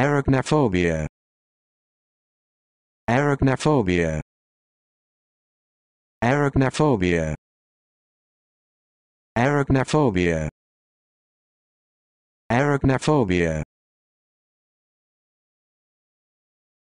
Arachnophobia. Arachnophobia. Arachnophobia. Arachnophobia. Arachnophobia.